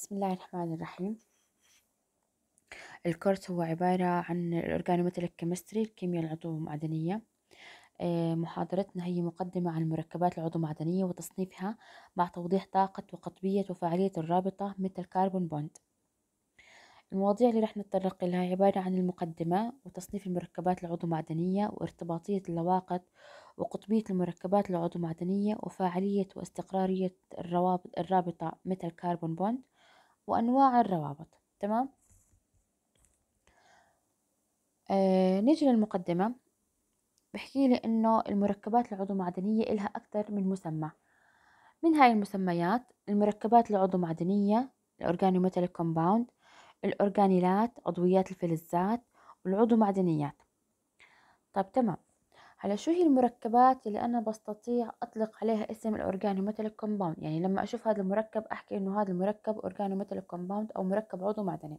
بسم الله الرحمن الرحيم الكورس هو عبارة عن الأورجانوميتاليك كيمستري الكيمياء العضو المعدنية آه، محاضرتنا هي مقدمة عن المركبات العضو المعدنية وتصنيفها مع توضيح طاقة وقطبية وفعالية الرابطة مثل كربون بوند المواضيع اللي رح نتطرق لها عبارة عن المقدمة وتصنيف المركبات العضو المعدنية وارتباطية اللواقط وقطبية المركبات العضو المعدنية وفاعلية واستقرارية الروابط الرابطة مثل كربون بوند وأنواع الروابط تمام آه نجي للمقدمة بحكي لي إنه المركبات العضو معدنية إلها أكثر من مسمى من هاي المسميات المركبات العضو معدنية الأورجانوميتال كومباوند الأورجانيلات عضويات الفلزات والعضو معدنيات طب تمام هلا شو هي المركبات اللي انا بستطيع اطلق عليها اسم الاورجانوميتاليك كومباوند يعني لما اشوف هذا المركب احكي انه هذا المركب اورجانوميتاليك كومباوند او مركب عضو معدني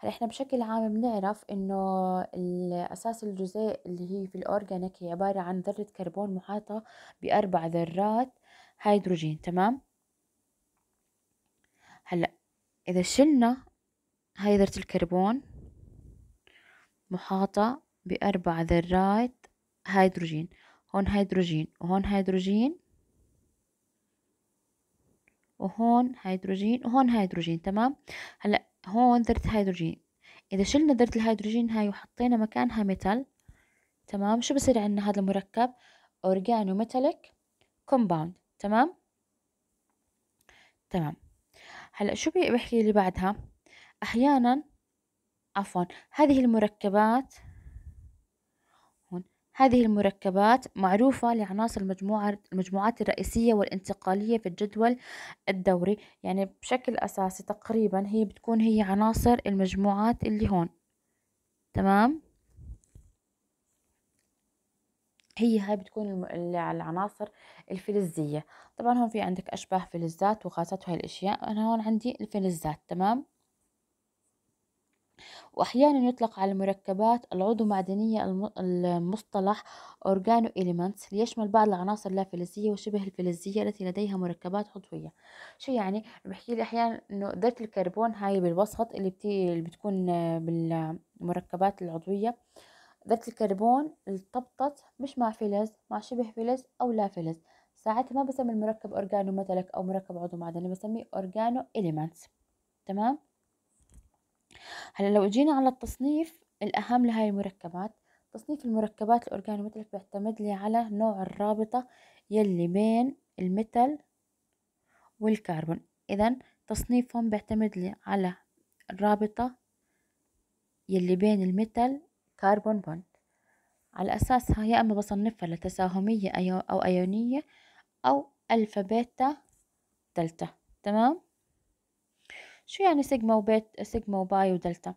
هلا احنا بشكل عام بنعرف انه الاساس الجزيء اللي هي في الاورجانيك هي عباره عن ذره كربون محاطه باربع ذرات هيدروجين تمام هلا اذا شلنا هاي ذره الكربون محاطه باربع ذرات هيدروجين هون هيدروجين وهون هيدروجين وهون هيدروجين وهون هيدروجين تمام هلا هون ذرة هيدروجين اذا شلنا ذرة الهيدروجين هاي وحطينا مكانها ميتال تمام شو بصير عندنا هذا المركب اورجانو ميتاليك كومباوند تمام تمام هلا شو بيحكي اللي بعدها احيانا عفوا هذه المركبات هذه المركبات معروفة لعناصر المجموعة المجموعات الرئيسية والانتقالية في الجدول الدوري يعني بشكل أساسي تقريبا هي بتكون هي عناصر المجموعات اللي هون تمام هي هاي بتكون العناصر الفلزية طبعا هون في عندك أشباه فلزات وغازات وهي الأشياء أنا هون عندي الفلزات تمام وأحيانا يطلق على المركبات العضو معدنية المصطلح أورجانو إليمنتس ليشمل بعض العناصر اللافلزية وشبه الفلزية التي لديها مركبات عضوية شو يعني بحكي لي أحيانا إنه ذرة الكربون هاي بالوسط اللي, بتي... اللي بتكون بالمركبات العضوية ذرة الكربون التبطت مش مع فلز مع شبه فلز أو لا فلز ساعتها ما بسمي المركب أورجانو متلك أو مركب عضو معدني بسميه أورجانو إليمنتس تمام هلا لو جينا على التصنيف الأهم لهاي المركبات تصنيف المركبات الأورجانومتريك بيعتمد لي على نوع الرابطة يلي بين الميتال والكربون إذا تصنيفهم بيعتمد لي على الرابطة يلي بين الميتال كربون بوند على أساسها يا إما بصنفها لتساهمية أو أيونية أو ألفا بيتا دلتا تمام شو يعني سيجما وبيت سيجما وباي ودلتا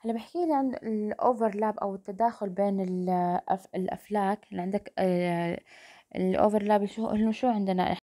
هلا بحكي لي عن الاوفرلاب او التداخل بين الأف... الافلاك اللي يعني عندك آه، الاوفرلاب شو شو عندنا